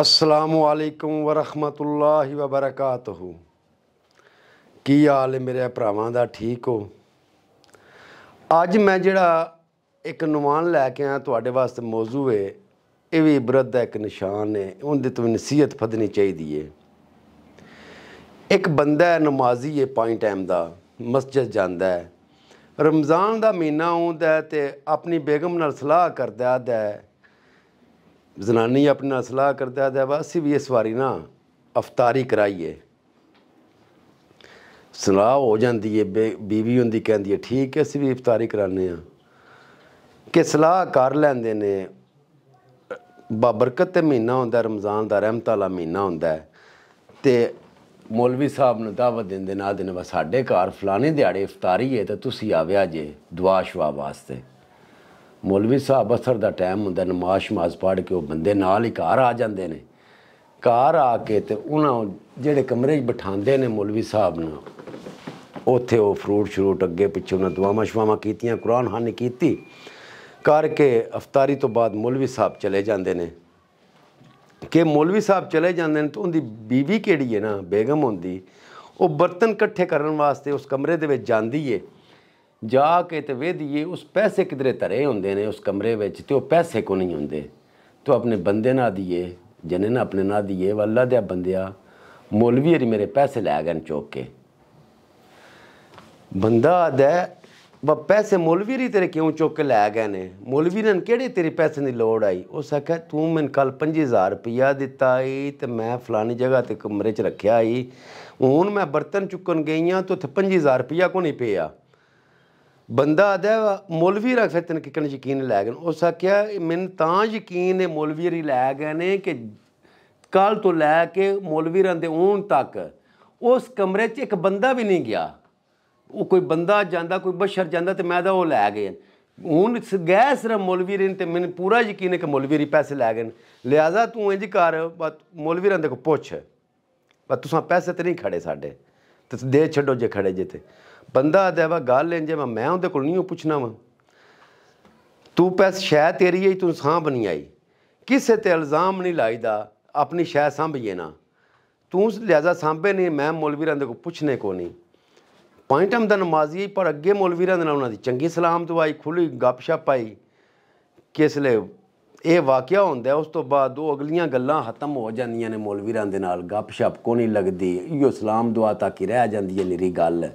ਅਸਲਾਮੁਅਲੈਕੁਮ ਵ ਵਬਰਕਾਤਹੂ ਕੀ ਹਾਲ ਹੈ ਮੇਰੇ ਭਰਾਵਾਂ ਦਾ ਠੀਕ ਹੋ ਅੱਜ ਮੈਂ ਜਿਹੜਾ ਇੱਕ ਨੁਮਾਨ ਲੈ ਕੇ ਆਇਆ ਤੁਹਾਡੇ ਵਾਸਤੇ ਮੌਜੂ ਹੈ ਇਹ ਵੀ ਇਬਰਤ ਦਾ ਇੱਕ ਨਿਸ਼ਾਨ ਹੈ ਉਹਦੇ ਤੋਂ ਨਸੀਹਤ ਫਦਨੀ ਚਾਹੀਦੀ ਹੈ ਇੱਕ ਬੰਦਾ ਹੈ ਨਮਾਜ਼ੀ ਹੈ ਪੰਜ ਟਾਈਮ ਦਾ ਮਸਜਿਦ ਜਾਂਦਾ ਹੈ ਰਮਜ਼ਾਨ ਦਾ ਮਹੀਨਾ ਆਉਂਦਾ ਤੇ ਆਪਣੀ ਬੇਗਮ ਨਾਲ ਸਲਾਹ ਕਰਦਾ ਹੈ ਜ਼ਨਾਨੀ ਆਪਣੇ ਨਾਲ ਸਲਾਹ ਕਰਦੇ करता है असी ਵੀ ਇਸ ਵਾਰੀ ਨਾ ਅਫਤਾਰੀ ਕਰਾਈਏ ਸਲਾਹ ਹੋ ਜਾਂਦੀ ਏ ਬੀਵੀ ਹੁੰਦੀ ਕਹਿੰਦੀ ਏ ਠੀਕ ਐ ਅਸੀਂ ਵੀ ਇਫਤਾਰੀ ਕਰਾਨੇ ਆ ਕਿ ਸਲਾਹ ਕਰ ਲੈਂਦੇ ਨੇ ਬਬਰਕਤ ਤੇ ਮਹੀਨਾ ਹੁੰਦਾ ਰਮਜ਼ਾਨ ਦਾ ਰਹਿਮਤ ਵਾਲਾ ਮਹੀਨਾ ਹੁੰਦਾ ਤੇ ਮੌਲਵੀ ਸਾਹਿਬ ਨੂੰ ਦਾਵਤ ਦਿੰਦੇ ਨਾਲ ਦਿਨ ਵਾ ਸਾਡੇ ਘਰ ਫਲਾਣੇ ਦਿਹਾੜੇ ਇਫਤਾਰੀ ਹੈ ਤਾਂ ਤੁਸੀਂ ਆਵਿਆ ਜੇ ਦੁਆ ਸ਼ਵਾ ਵਾਸਤੇ ਮੌਲਵੀ ਸਾਹਿਬ ਅਸਰ ਦਾ ਟਾਈਮ ਹੁੰਦਾ ਨਮਾਜ਼ ਸ਼ਮਾਜ਼ ਪੜ੍ਹ ਕੇ ਉਹ ਬੰਦੇ ਨਾਲ ਹੀ ਘਰ ਆ ਜਾਂਦੇ ਨੇ ਘਰ ਆ ਕੇ ਤੇ ਉਹਨਾਂ ਜਿਹੜੇ ਕਮਰੇ 'ਚ ਬਿਠਾਉਂਦੇ ਨੇ ਮੌਲਵੀ ਸਾਹਿਬ ਨੂੰ ਉੱਥੇ ਉਹ ਫਰੂਟ ਸ਼ਰੂਟ ਅੱਗੇ ਪਿੱਛੇ ਉਹਨਾਂ ਦੁਆਵਾਂ ਸ਼ਵਾਵਾਂ ਕੀਤੀਆਂ ਕੁਰਾਨ ਹਾਨੀ ਕੀਤੀ ਕਰਕੇ ਅਫਤਾਰੀ ਤੋਂ ਬਾਅਦ ਮੌਲਵੀ ਸਾਹਿਬ ਚਲੇ ਜਾਂਦੇ ਨੇ ਕਿ ਮੌਲਵੀ ਸਾਹਿਬ ਚਲੇ ਜਾਂਦੇ ਨੇ ਤਾਂ ਉਹਦੀ ਬੀਵੀ ਕਿਹੜੀ ਹੈ ਨਾ ਬੇਗਮ ਹੁੰਦੀ ਉਹ ਬਰਤਨ ਇਕੱਠੇ ਕਰਨ ਵਾਸਤੇ ਉਸ ਕਮਰੇ ਦੇ ਵਿੱਚ ਜਾਂਦੀ ਏ ਜਾ ਕੇ ਤੇ ਵੇਧੀਏ ਉਸ ਪੈਸੇ ਕਿਧਰੇ ਧਰੇ ਹੁੰਦੇ ਨੇ ਉਸ ਕਮਰੇ ਵਿੱਚ ਤੇ ਉਹ ਪੈਸੇ ਕੋ ਨਹੀਂ ਹੁੰਦੇ ਤੂੰ ਆਪਣੇ ਬੰਦੇ ਨਾ ਦਈਏ ਜਨੇ ਨਾ ਆਪਣੇ ਨਾ ਦਈਏ ਵੱਲਾ ਦੇ ਬੰਦਿਆ ਮੌਲਵੀ ਅਰੀ ਮੇਰੇ ਪੈਸੇ ਲੈ ਗਏ ਚੋਕ ਕੇ ਬੰਦਾ ਆਦਾ ਵਾ ਪੈਸੇ ਮੌਲਵੀ ਰੀ ਤੇਰੇ ਕਿਉਂ ਚੁੱਕ ਕੇ ਲੈ ਗਏ ਨੇ ਮੌਲਵੀ ਨੇ ਕਿਹੜੇ ਤੇਰੇ ਪੈਸੇ ਦੀ ਲੋੜ ਆਈ ਉਹ ਸਖਾ ਤੂੰ ਮੈਨ ਕੱਲ 5000 ਰੁਪਇਆ ਦਿੱਤਾ ਈ ਤੇ ਮੈਂ ਫਲਾਣੀ ਜਗ੍ਹਾ ਤੇ ਕਮਰੇ 'ਚ ਰੱਖਿਆ ਈ ਹੁਣ ਮੈਂ ਬਰਤਨ ਚੁੱਕਣ ਗਈਆਂ ਤਾਂ ਉੱਥੇ 25000 ਰੁਪਇਆ ਕੋ ਨਹੀਂ ਪਿਆ ਬੰਦਾ ਆਦਾ ਮੌਲਵੀ ਰੱਖ ਫਿਤਨ ਕਿੰਨੇ ਯਕੀਨ ਲੈ ਗਏ ਉਸ ਆਖਿਆ ਮੈਂ ਤਾਂ ਯਕੀਨ ਇਹ ਮੌਲਵੀ ਰੀ ਲੈ ਗਏ ਨੇ ਕਿ ਕੱਲ ਤੋਂ ਲੈ ਕੇ ਮੌਲਵੀ ਰਹਿੰਦੇ ਦੇ ਹੁਣ ਤੱਕ ਉਸ ਕਮਰੇ 'ਚ ਇੱਕ ਬੰਦਾ ਵੀ ਨਹੀਂ ਗਿਆ ਉਹ ਕੋਈ ਬੰਦਾ ਜਾਂਦਾ ਕੋਈ ਬਸ਼ਰ ਜਾਂਦਾ ਤੇ ਮੈਂ ਤਾਂ ਉਹ ਲੈ ਗਏ ਹੁਣ ਗਏ ਸਿਰਫ ਮੌਲਵੀ ਰਹਿੰਦੇ ਤੇ ਮੈਨੂੰ ਪੂਰਾ ਯਕੀਨ ਹੈ ਕਿ ਮੌਲਵੀ ਰੀ ਪੈਸੇ ਲੈ ਗਏ ਲਿਆਜ਼ਾ ਤੂੰ ਇੰਜ ਕਰ ਮੌਲਵੀ ਰਹਿੰਦੇ ਕੋ ਪੁੱਛ ਬਸ ਤੁਸੀਂ ਪੈਸੇ ਤੇ ਨਹੀਂ ਖੜੇ ਸਾਡੇ ਤੇ ਦੇ ਛੱਡੋ ਜੇ ਖੜੇ ਜੇ ਤੇ ਬੰਦਾ ਆਦੇਵਾ ਗੱਲ ਲੈਣ ਜੇ ਮੈਂ ਉਹਦੇ ਕੋਲ ਨਹੀਂ ਪੁੱਛਣਾ ਵਾ ਤੂੰ ਪੈਸ ਸ਼ੈ ਤੇਰੀ ਹੈ ਤੂੰ ਸਾਂਭ ਨਹੀਂ ਆਈ ਕਿਸੇ ਤੇ ਇਲਜ਼ਾਮ ਨਹੀਂ ਲਾਈਦਾ ਆਪਣੀ ਸ਼ੈ ਸੰਭਈਏ ਨਾ ਤੂੰ ਲਿਆਜ਼ਾ ਸਾਂਭੇ ਨਹੀਂ ਮੈਂ ਮੌਲਵੀਰਾਂ ਦੇ ਕੋ ਪੁੱਛਨੇ ਕੋ ਨਹੀਂ ਪੁਆਇੰਟ ਹਮ ਦਾ ਨਮਾਜ਼ੀ ਪਰ ਅੱਗੇ ਮੌਲਵੀਰਾਂ ਦੇ ਨਾਲ ਉਹਨਾਂ ਦੀ ਚੰਗੀ ਸਲਾਮ ਦਵਾਈ ਖੁੱਲੀ ਗੱਪਸ਼ਪ ਆਈ ਕਿਸ ਲਈ ये वाकया हों उस तो बाद अगलिया गल् खत्म हो जाए ने मौलवीर गप शप कौन नहीं लगती इो सलाम दुआ तक ही रह जाती है निरी गल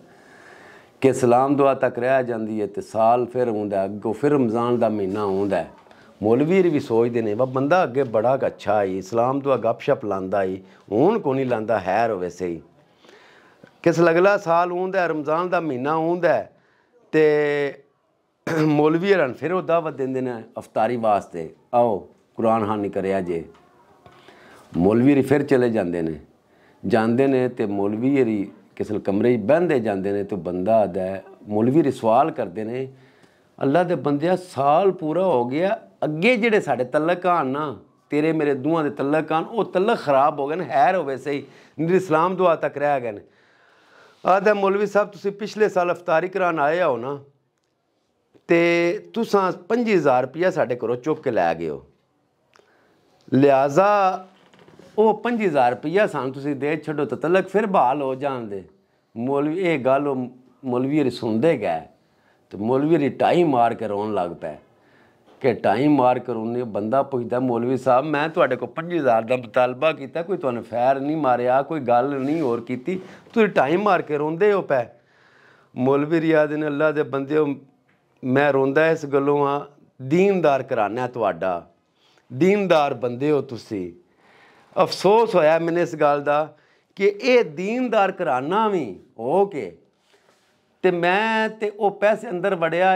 कि सलाम दुआ तक रह जाती है तो साल फिर आंदा अगो फिर रमजान का महीना आंदा मौलवीर भी सोचते हैं वह बंदा अगे बड़ा अच्छा आई सलाम दुआ गप शप लाता ई ऊन कौन नहीं लाता है वैसे ही किस अगला साल आंदा रमजान का महीना आंदा तो ਮੌਲਵੀ ਹਰਨ ਫਿਰ ਉਹ ਦਾਵਤ ਦਿੰਦੇ ਨੇ ਅਫਤਾਰੀ ਵਾਸਤੇ ਆਓ ਕੁਰਾਨ ਹਾਨੀ ਕਰਿਆ ਜੇ ਮੌਲਵੀ ਫਿਰ ਚਲੇ ਜਾਂਦੇ ਨੇ ਜਾਂਦੇ ਨੇ ਤੇ ਮੌਲਵੀ ਹਰੀ ਕਿਸੇ ਕਮਰੇ 'ਚ ਬੰਦੇ ਜਾਂਦੇ ਨੇ ਤੇ ਬੰਦਾ ਆਦਾ ਮੌਲਵੀ ਰਿਸਵਾਲ ਸਵਾਲ ਕਰਦੇ ਨੇ ਅੱਲਾ ਦੇ ਬੰਦਿਆ ਸਾਲ ਪੂਰਾ ਹੋ ਗਿਆ ਅੱਗੇ ਜਿਹੜੇ ਸਾਡੇ ਤਲਕ ਆਣ ਨਾ ਤੇਰੇ ਮੇਰੇ ਦੋਹਾਂ ਦੇ ਤਲਕ ਆਣ ਉਹ ਤਲਕ ਖਰਾਬ ਹੋ ਗਏ ਨੇ ਹੈਰ ਹੋਵੇ ਸਹੀ ਨਿਰ ਇਸਲਾਮ ਦੁਆ ਤੱਕ ਰਹਿ ਗਏ ਨੇ ਆਦਾ ਮੌਲਵੀ ਸਾਹਿਬ ਤੁਸੀਂ ਪਿਛਲੇ ਸਾਲ ਅਫਤਾਰੀ ਕਰਨ ਆਏ ਹੋ ਨਾ ਤੇ ਤੁਸੀਂ 25000 ਰੁਪਇਆ ਸਾਡੇ ਕੋਲੋਂ ਚੁੱਕ ਕੇ ਲੈ ਗਏ ਹੋ ਲਿਆਜ਼ਾ ਉਹ 25000 ਰੁਪਇਆ ਸਾਨੂੰ ਤੁਸੀਂ ਦੇ ਛੱਡੋ ਤਾਂ ਤਲਕ ਫਿਰ ਬਹਾਲ ਹੋ ਜਾਂਦੇ ਮੌਲਵੀ ਇਹ ਗੱਲ ਉਹ ਮੌਲਵੀ ਰ ਸੁਣਦੇ ਗਏ ਤੇ ਮੌਲਵੀ ਰ ਟਾਈਮ ਮਾਰ ਕੇ ਰੋਣ ਲੱਗ ਪਿਆ ਕਿ ਟਾਈਮ ਮਾਰ ਕੇ ਰੋਣੇ ਬੰਦਾ ਪੁੱਛਦਾ ਮੌਲਵੀ ਸਾਹਿਬ ਮੈਂ ਤੁਹਾਡੇ ਕੋਲ 25000 ਦਾ ਮੁਤਾਲਬਾ ਕੀਤਾ ਕੋਈ ਤੁਹਾਨੂੰ ਫੈਰ ਨਹੀਂ ਮਾਰਿਆ ਕੋਈ ਗੱਲ ਨਹੀਂ ਹੋਰ ਕੀਤੀ ਤੁਸੀਂ ਟਾਈਮ ਮਾਰ ਕੇ ਰੋਂਦੇ ਹੋ ਪੈ ਮੌਲਵੀ ਰਿਆਦ ਨੇ ਅੱਲਾ ਦੇ ਬੰਦੇ ਉਹ ਮੈਂ ਰੋਂਦਾ ਇਸ ਗੱਲੋਂ ਆ ਦੀਨਦਾਰ ਕਰਾਨਾ ਤੁਹਾਡਾ ਦੀਨਦਾਰ ਬੰਦੇ ਹੋ ਤੁਸੀਂ ਅਫਸੋਸ ਹੋਇਆ ਮੈਨੂੰ ਇਸ ਗੱਲ ਦਾ ਕਿ ਇਹ ਦੀਨਦਾਰ ਕਰਾਨਾ ਵੀ ਹੋ ਕੇ ਤੇ ਮੈਂ ਤੇ ਉਹ ਪੈਸੇ ਅੰਦਰ ਵੜਿਆ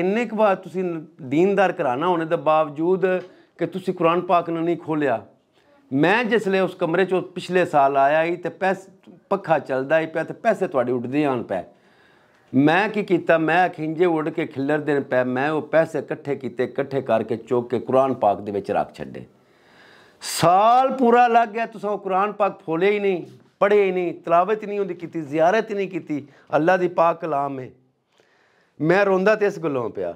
ਇੰਨੇ ਕੁ ਵਾਰ ਤੁਸੀਂ ਦੀਨਦਾਰ ਕਰਾਨਾ ਹੋਣੇ ਦੇ ਬਾਵਜੂਦ ਕਿ ਤੁਸੀਂ ਕੁਰਾਨ ਪਾਕ ਨੂੰ ਨਹੀਂ ਖੋਲਿਆ ਮੈਂ ਜਿਸਲੇ ਉਸ ਕਮਰੇ ਚ ਪਿਛਲੇ ਸਾਲ ਆਇਆ ਹੀ ਤੇ ਪੈਸ ਪੱਖਾ ਚੱਲਦਾ ਹੀ ਪਿਆ ਤੇ ਪੈਸੇ ਤੁਹਾਡੇ ਉੱਡਦੇ ਆਣ ਪਏ ਮੈਂ ਕੀ ਕੀਤਾ ਮੈਂ ਖਿੰਜੇ ਉੱਡ ਕੇ ਖਿੱਲਰ ਦੇਣ ਪੈ ਮੈਂ ਉਹ ਪੈਸੇ ਇਕੱਠੇ ਕੀਤੇ ਇਕੱਠੇ ਕਰਕੇ ਚੋਕ ਕੇ ਕੁਰਾਨ ਪਾਕ ਦੇ ਵਿੱਚ ਰੱਖ ਛੱਡੇ ਸਾਲ ਪੂਰਾ ਲੱਗ ਗਿਆ ਤੁਸੀਂ ਉਹ ਕੁਰਾਨ ਪਾਕ ਫੋਲੇ ਹੀ ਨਹੀਂ ਪੜ੍ਹੇ ਹੀ ਨਹੀਂ ਤਲਾਵਤ ਨਹੀਂ ਉਹਦੀ ਕੀਤੀ ਜ਼ਿਆਰਤ ਨਹੀਂ ਕੀਤੀ ਅੱਲਾ ਦੀ ਪਾਕ ਕਲਾਮ ਹੈ ਮੈਂ ਰੋਂਦਾ ਤੇ ਇਸ ਗੱਲੋਂ ਪਿਆ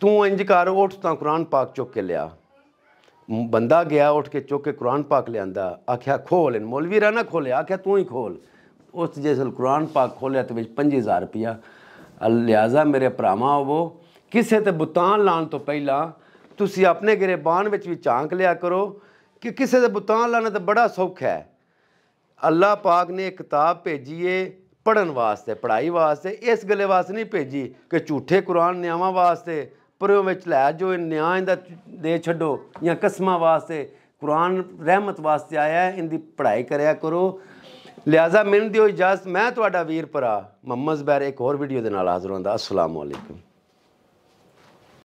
ਤੂੰ ਇੰਜ ਕਰ ਉੱਠ ਤਾਂ ਕੁਰਾਨ ਪਾਕ ਚੁੱਕ ਕੇ ਲਿਆ ਬੰਦਾ ਗਿਆ ਉੱਠ ਕੇ ਚੁੱਕ ਕੇ ਕੁਰਾਨ ਪਾਕ ਲਿਆਂਦਾ ਆਖਿਆ ਖੋਲ ਮੌਲਵੀ ਰਾਣਾ ਖੋਲਿਆ ਆਖਿਆ ਤੂੰ ਹੀ ਖੋਲ ਉਸ ਜੈਸਲ ਕੁਰਾਨ ਪਾਕ ਖੋਲਿਆ ਤੇ ਵਿੱਚ 25000 ਰੁਪਿਆ ਅਲਿਆਜ਼ਾ ਮੇਰੇ ਭਰਾਵਾ ਉਹ ਕਿਸੇ ਤੇ ਬੁਤਾਨ ਲਾਣ ਤੋਂ ਪਹਿਲਾਂ ਤੁਸੀਂ ਆਪਣੇ ਗਰੇਬਾਨ ਵਿੱਚ ਵੀ ਝਾਂਕ ਲਿਆ ਕਰੋ ਕਿ ਕਿਸੇ ਦੇ ਬੁਤਾਨ ਲਾਣਾ ਤਾਂ ਬੜਾ ਸੌਖਾ ਹੈ ਅੱਲਾਹ ਪਾਕ ਨੇ ਇੱਕ ਕਿਤਾਬ ਭੇਜੀ ਏ ਪੜਨ ਵਾਸਤੇ ਪੜਾਈ ਵਾਸਤੇ ਇਸ ਗੱਲੇ ਵਾਸਤੇ ਨਹੀਂ ਭੇਜੀ ਕਿ ਝੂਠੇ ਕੁਰਾਨ ਨਿਆਵਾਂ ਵਾਸਤੇ ਪਰਿਓ ਵਿੱਚ ਲੈ ਜੋ ਨਿਆਂ ਦਾ ਦੇ ਛੱਡੋ ਜਾਂ ਕਸਮਾਂ ਵਾਸਤੇ ਕੁਰਾਨ ਰਹਿਮਤ ਵਾਸਤੇ ਆਇਆ ਹੈ ਇਹਦੀ ਪੜਾਈ ਕਰਿਆ ਕਰੋ ਲਿਆਜ਼ਾ ਮੈਨੂੰ ਦਿਓ ਇਜਾਜ਼ਤ ਮੈਂ ਤੁਹਾਡਾ ਵੀਰ ਭਰਾ ਮੁਹੰਮਦ ਜ਼ਬੈਰ ਇੱਕ ਹੋਰ ਵੀਡੀਓ ਦੇ ਨਾਲ ਹਾਜ਼ਰ ਹੁੰਦਾ ਅਸਲਾਮ